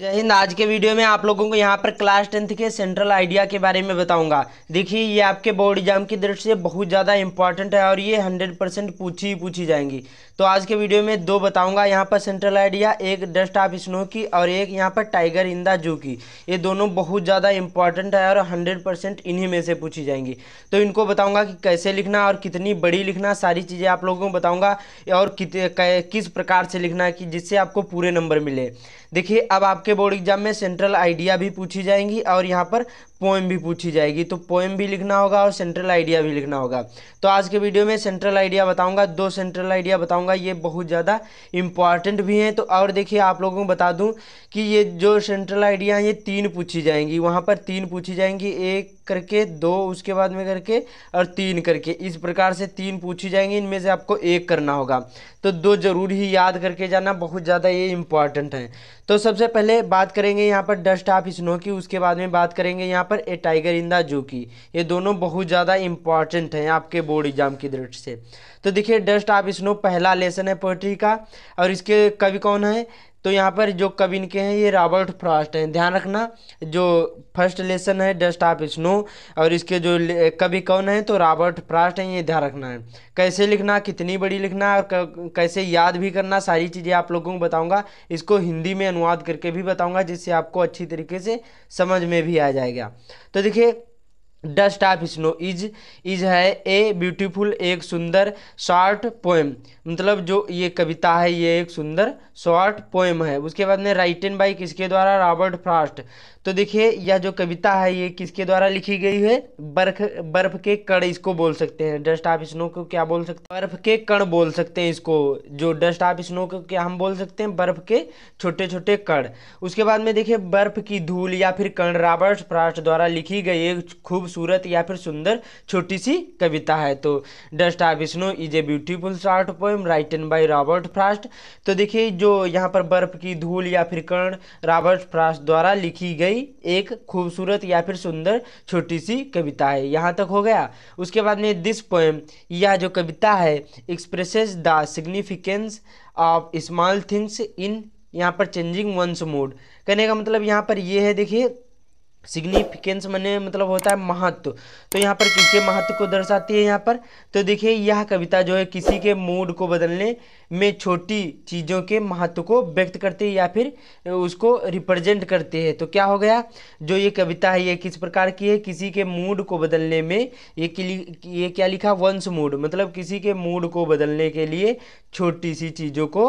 जय हिंद आज के वीडियो में आप लोगों को यहाँ पर क्लास टेंथ के सेंट्रल आइडिया के बारे में बताऊंगा देखिए ये आपके बोर्ड एग्जाम की दृष्टि से बहुत ज़्यादा इंपॉर्टेंट है और ये 100 परसेंट पूछी ही पूछी जाएंगी तो आज के वीडियो में दो बताऊंगा यहाँ पर सेंट्रल आइडिया एक डस्ट ऑफ स्नो की और एक यहाँ पर टाइगर इन द जू की ये दोनों बहुत ज़्यादा इंपॉर्टेंट है और हंड्रेड परसेंट इन्हीं में से पूछी जाएंगी तो इनको बताऊँगा कि कैसे लिखना और कितनी बड़ी लिखना सारी चीज़ें आप लोगों को बताऊँगा और कित किस प्रकार से लिखना कि जिससे आपको पूरे नंबर मिले देखिए अब आपके बोर्ड एग्जाम में सेंट्रल आइडिया भी पूछी जाएंगी और यहाँ पर पोएम भी पूछी जाएगी तो पोएम भी लिखना होगा और सेंट्रल आइडिया भी लिखना होगा तो आज के वीडियो में सेंट्रल आइडिया बताऊंगा दो सेंट्रल आइडिया बताऊंगा ये बहुत ज़्यादा इंपॉर्टेंट भी हैं तो और देखिए आप लोगों को बता दूं कि ये जो सेंट्रल आइडिया हैं ये तीन पूछी जाएंगी वहाँ पर तीन पूछी जाएंगी एक करके दो उसके बाद में करके और तीन करके इस प्रकार से तीन पूछी जाएंगी इनमें से आपको एक करना होगा तो दो ज़रूर ही याद करके जाना बहुत ज़्यादा ये इम्पॉर्टेंट है तो सबसे पहले बात करेंगे यहाँ पर डस्ट ऑफ स्नो की उसके बाद में बात करेंगे यहाँ पर ए टाइगर इन द जू की ये दोनों बहुत ज़्यादा इंपॉर्टेंट हैं आपके बोर्ड एग्जाम की दृष्टि से तो देखिए डस्ट ऑफ स्नो पहला लेसन है पोइट्री का और इसके कवि कौन है तो यहाँ पर जो कवि इनके हैं ये रॉबर्ट फ्रॉस्ट हैं ध्यान रखना जो फर्स्ट लेसन है डस्ट ऑफ स्नो और इसके जो कवि कौन हैं तो रॉबर्ट फ्रॉस्ट हैं ये ध्यान रखना है कैसे लिखना कितनी बड़ी लिखना और कैसे याद भी करना सारी चीज़ें आप लोगों को बताऊँगा इसको हिंदी में अनुवाद करके भी बताऊँगा जिससे आपको अच्छी तरीके से समझ में भी आ जाएगा तो देखिए dust of snow is is है ए ब्यूटीफुल एक सुंदर शॉर्ट पोएम मतलब जो ये कविता है ये एक सुंदर शॉर्ट पोएम है उसके बाद में राइटन बाई किसके द्वारा रॉबर्ट फ्रास्ट तो देखिए यह जो कविता है ये किसके द्वारा लिखी गई है बर्फ बर्फ के कण इसको बोल सकते हैं डस्ट ऑफ स्नो को क्या बोल सकते हैं बर्फ के कण बोल सकते हैं इसको जो डस्ट ऑफ स्नो को क्या हम बोल सकते हैं बर्फ के छोटे छोटे कण उसके बाद में देखिए बर्फ की धूल या फिर कण रॉबर्ट फ्रास्ट द्वारा लिखी गई एक खूबसूरत या फिर सुंदर छोटी सी कविता है तो dust of snow is a beautiful short poem written by Robert Frost तो देखिए जो यहाँ पर बर्फ की धूल या फिर कण रॉबर्ट फ्रास्ट द्वारा लिखी गई गई एक खूबसूरत या फिर सुंदर छोटी सी कविता है यहाँ तक हो गया उसके बाद में दिस पोएम यह जो कविता है expresses the significance of small things in यहाँ पर चेंजिंग वंस मूड कहने का मतलब यहाँ पर ये यह है देखिए सिग्निफिकेंस मैंने मतलब होता है महत्व तो यहाँ पर किसके महत्व को दर्शाती है यहाँ पर तो देखिए यह कविता जो है किसी के मूड को बदलने में छोटी चीज़ों के महत्व को व्यक्त करती है या फिर उसको रिप्रेजेंट करते हैं तो क्या हो गया जो ये कविता है ये किस प्रकार की है किसी के मूड को बदलने में ये ये क्या लिखा वंश मूड मतलब किसी के मूड को बदलने के लिए छोटी सी चीज़ों को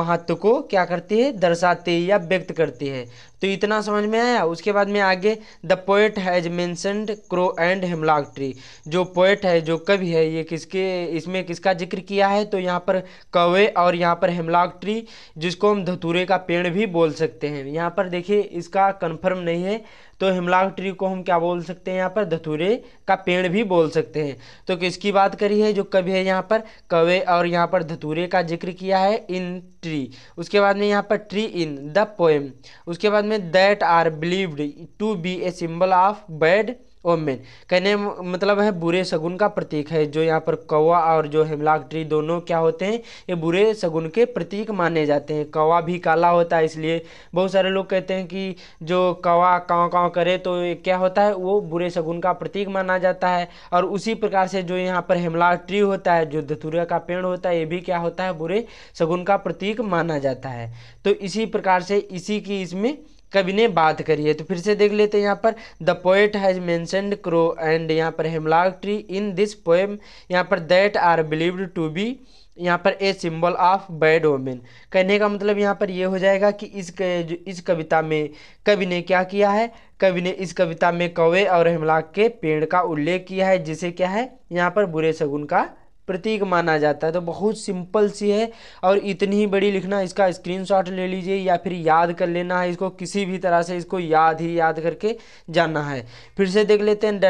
महत्व को क्या करते हैं दर्शाते या व्यक्त करते हैं तो इतना समझ में आया उसके बाद में आगे the poet has mentioned crow and hemlock tree जो पोएट है जो कवि है ये किसके इसमें किसका जिक्र किया है तो यहाँ पर कवे और यहाँ पर हेमलाक ट्री जिसको हम धतूरे का पेड़ भी बोल सकते हैं यहाँ पर देखिए इसका कन्फर्म नहीं है तो हिमलाग ट्री को हम क्या बोल सकते हैं यहाँ पर धतूरे का पेड़ भी बोल सकते हैं तो किसकी बात करी है जो कवि है यहाँ पर कवे और यहाँ पर धतूरे का जिक्र किया है इन ट्री उसके बाद में यहाँ पर ट्री इन द पोएम उसके बाद में that are believed to be a symbol of bad omen कहने मतलब है बुरे सगुन का प्रतीक है जो यहाँ पर कौवा और जो हेमलाक ट्री दोनों क्या होते हैं ये बुरे सगुन के प्रतीक माने जाते हैं कौवा भी काला होता है इसलिए बहुत सारे लोग कहते हैं कि जो कौवा काँव काँव करे तो क्या होता है वो बुरे सगुन का प्रतीक माना जाता है और उसी प्रकार से जो यहाँ पर हेमलाक ट्री होता है जो धतुरिया का पेड़ होता है ये भी क्या होता है बुरे सगुन का प्रतीक माना जाता है तो इसी प्रकार से इसी की इसमें कवि ने बात करी है तो फिर से देख लेते हैं यहाँ पर द पोएट हैज़ मैं क्रो एंड यहाँ पर hemlock tree in this poem यहाँ पर that are believed to be यहाँ पर a symbol of bad omen कहने का मतलब यहाँ पर यह हो जाएगा कि इस जो इस कविता में कवि ने क्या किया है कवि ने इस कविता में कौवे और हिमलाक के पेड़ का उल्लेख किया है जिसे क्या है यहाँ पर बुरे शगुन का प्रतीक माना जाता है तो बहुत सिंपल सी है और इतनी ही बड़ी लिखना इसका स्क्रीनशॉट ले लीजिए या फिर याद कर लेना है इसको किसी भी तरह से इसको याद ही याद करके जाना है फिर से देख लेते हैं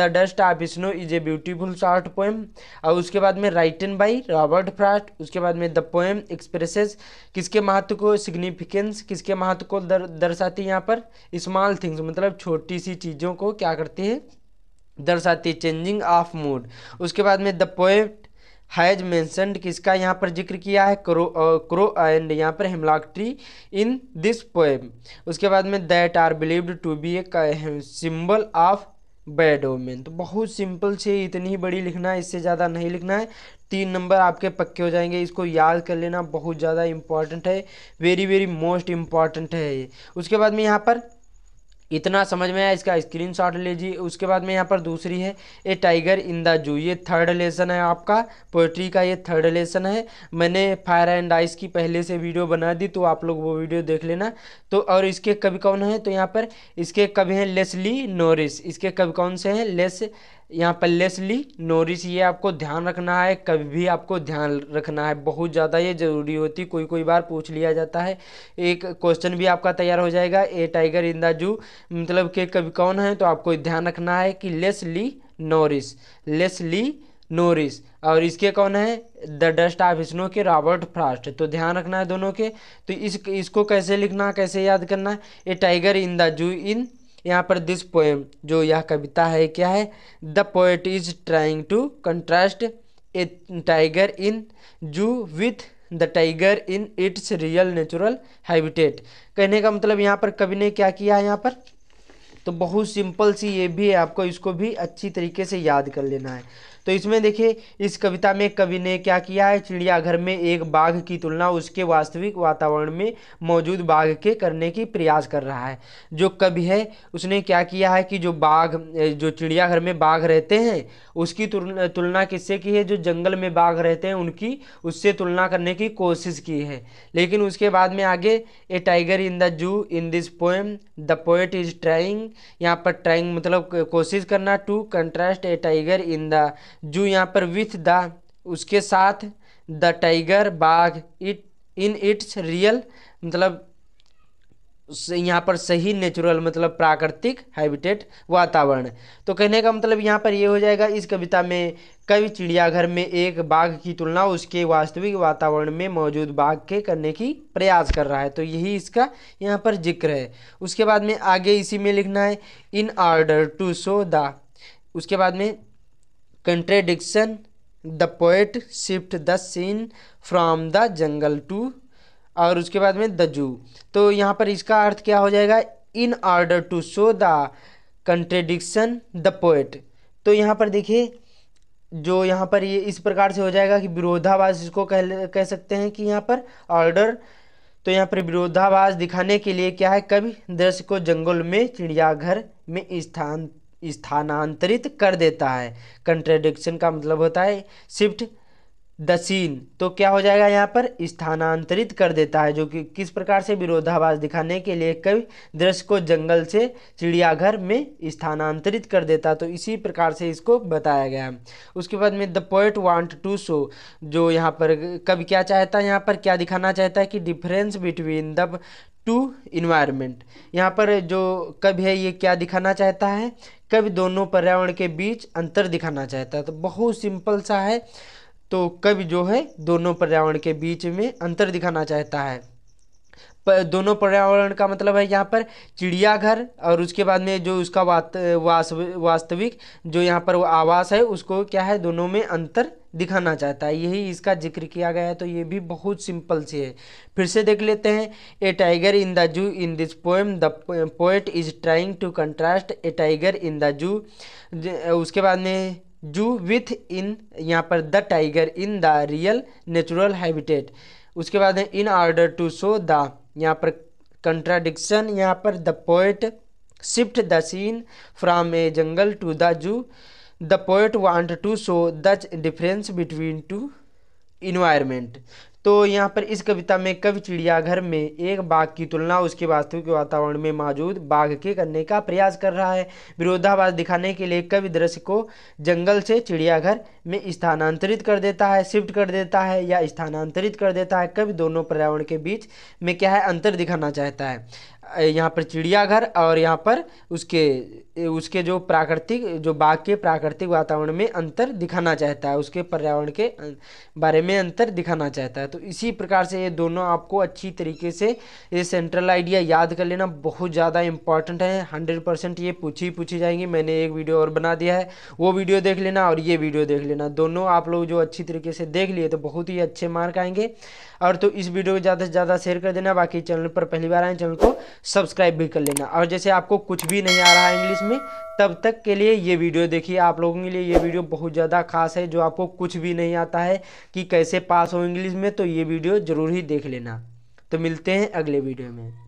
the dust of snow is a beautiful short poem और उसके बाद में राइटन बाई रॉबर्ट फ्रास्ट उसके बाद में द पोएम एक्सप्रेसेस किसके महत्व को सिग्निफिकेंस किसके महत्व को दर, दर्शाती है यहाँ पर स्मॉल थिंग्स मतलब छोटी सी चीज़ों को क्या करती है दर्शाती चेंजिंग ऑफ मूड उसके बाद में द पोएट हैज मैंसनड किसका यहाँ पर जिक्र किया है क्रो क्रो एंड यहाँ पर hemlock tree in this poem उसके बाद में that are believed to be a symbol of bad omen तो बहुत सिंपल से इतनी ही बड़ी लिखना है इससे ज़्यादा नहीं लिखना है तीन नंबर आपके पक्के हो जाएंगे इसको याद कर लेना बहुत ज़्यादा इम्पॉर्टेंट है वेरी वेरी मोस्ट इम्पॉर्टेंट है ये उसके बाद में यहाँ पर इतना समझ में आया इसका स्क्रीन शॉट लीजिए उसके बाद में यहाँ पर दूसरी है ए टाइगर इन द जू ये थर्ड लेसन है आपका पोइट्री का ये थर्ड लेसन है मैंने फायर एंड आइस की पहले से वीडियो बना दी तो आप लोग वो वीडियो देख लेना तो और इसके कवि कौन है तो यहाँ पर इसके कवि हैं लेसली नोरिस इसके कवि कौन से हैं लेस यहाँ पर लेसली नोरिस ये आपको ध्यान रखना है कभी भी आपको ध्यान रखना है बहुत ज़्यादा ये ज़रूरी होती कोई कोई बार पूछ लिया जाता है एक क्वेश्चन भी आपका तैयार हो जाएगा ए टाइगर इन द जू मतलब के कभी कौन है तो आपको ध्यान रखना है कि लेसली नोरिस लेसली नोरिस और इसके कौन है द डस्ट ऑफ स्नो के रॉबर्ट फ्रास्ट तो ध्यान रखना है दोनों के तो इस इसको कैसे लिखना कैसे याद करना है ए टाइगर इन द जू इन यहाँ पर दिस पोएम जो यह कविता है क्या है the poet is trying to contrast a tiger in zoo with the tiger in its real natural habitat कहने का मतलब यहाँ पर कवि ने क्या किया है यहाँ पर तो बहुत सिंपल सी ये भी है आपको इसको भी अच्छी तरीके से याद कर लेना है तो इसमें देखिए इस कविता में कवि ने क्या किया है चिड़ियाघर में एक बाघ की तुलना उसके वास्तविक वातावरण में मौजूद बाघ के करने की प्रयास कर रहा है जो कवि है उसने क्या किया है कि जो बाघ जो चिड़ियाघर में बाघ रहते हैं उसकी तुलना किससे की है जो जंगल में बाघ रहते हैं उनकी उससे तुलना करने की कोशिश की है लेकिन उसके बाद में आगे ए tiger in the zoo in this poem the poet is trying यहाँ पर ट्राइंग मतलब कोशिश करना to contrast a tiger in the जो यहाँ पर विथ द उसके साथ द टाइगर बाघ इट इन इट्स रियल मतलब यहाँ पर सही नेचुरल मतलब प्राकृतिक हैबिटेट वातावरण तो कहने का मतलब यहाँ पर ये यह हो जाएगा इस कविता में कवि चिड़ियाघर में एक बाघ की तुलना उसके वास्तविक वातावरण में मौजूद बाघ के करने की प्रयास कर रहा है तो यही इसका यहाँ पर जिक्र है उसके बाद में आगे इसी में लिखना है in order to show the उसके बाद में contradiction the poet shift the scene from the jungle to और उसके बाद में द जू तो यहाँ पर इसका अर्थ क्या हो जाएगा in order to show the contradiction the poet तो यहाँ पर देखिए जो यहाँ पर ये इस प्रकार से हो जाएगा कि विरोधाभास इसको कह कह सकते हैं कि यहाँ पर ऑर्डर तो यहाँ पर विरोधाभास दिखाने के लिए क्या है कभी दृश्य को जंगल में चिड़ियाघर में स्थान स्थानांतरित कर देता है कंट्रेडिक्शन का मतलब होता है शिफ्ट द सीन तो क्या हो जाएगा यहाँ पर स्थानांतरित कर देता है जो कि किस प्रकार से विरोधाभास दिखाने के लिए कवि दृश्य को जंगल से चिड़ियाघर में स्थानांतरित कर देता तो इसी प्रकार से इसको बताया गया है उसके बाद में the poet want to show जो यहाँ पर कवि क्या चाहता है यहाँ पर क्या दिखाना चाहता है कि difference between the two environment यहाँ पर जो कवि है ये क्या दिखाना चाहता है कवि दोनों पर्यावरण के बीच अंतर दिखाना चाहता है तो बहुत सिंपल सा है तो कवि जो है दोनों पर्यावरण के बीच में अंतर दिखाना चाहता है दोनों पर्यावरण का मतलब है यहाँ पर चिड़ियाघर और उसके बाद में जो उसका वात, वास, वास्तविक जो यहाँ पर आवास है उसको क्या है दोनों में अंतर दिखाना चाहता है यही इसका जिक्र किया गया है तो ये भी बहुत सिंपल सी है फिर से देख लेते हैं ए tiger in the zoo in this poem the poet is trying to contrast a tiger in the zoo उसके बाद में जू विथ इन यहाँ पर the tiger in the real natural habitat उसके बाद in order to show the यहाँ पर contradiction यहाँ पर the poet shift the scene from a jungle to the zoo the poet want to show the difference between two environment तो यहाँ पर इस कविता में कवि चिड़ियाघर में एक बाघ की तुलना उसके वास्तविक वातावरण में मौजूद बाघ के करने का प्रयास कर रहा है विरोधाभास दिखाने के लिए कवि दृश्य को जंगल से चिड़ियाघर में स्थानांतरित कर देता है शिफ्ट कर देता है या स्थानांतरित कर देता है कवि दोनों पर्यावरण के बीच में क्या है अंतर दिखाना चाहता है यहाँ पर चिड़ियाघर और यहाँ पर उसके उसके जो प्राकृतिक जो बाघ के प्राकृतिक वातावरण में अंतर दिखाना चाहता है उसके पर्यावरण के बारे में अंतर दिखाना चाहता है तो इसी प्रकार से ये दोनों आपको अच्छी तरीके से ये सेंट्रल आइडिया याद कर लेना बहुत ज़्यादा इंपॉर्टेंट है हंड्रेड परसेंट ये पूछी पूछी जाएंगी मैंने एक वीडियो और बना दिया है वो वीडियो देख लेना और ये वीडियो देख लेना दोनों आप लोग जो अच्छी तरीके से देख लिए तो बहुत ही अच्छे मार्क आएंगे और तो इस वीडियो को ज़्यादा से ज़्यादा शेयर कर देना बाकी चैनल पर पहली बार आए चैनल को सब्सक्राइब भी कर लेना और जैसे आपको कुछ भी नहीं आ रहा है इंग्लिश में तब तक के लिए ये वीडियो देखिए आप लोगों के लिए ये वीडियो बहुत ज़्यादा खास है जो आपको कुछ भी नहीं आता है कि कैसे पास हो इंग्लिश में तो ये वीडियो ज़रूर ही देख लेना तो मिलते हैं अगले वीडियो में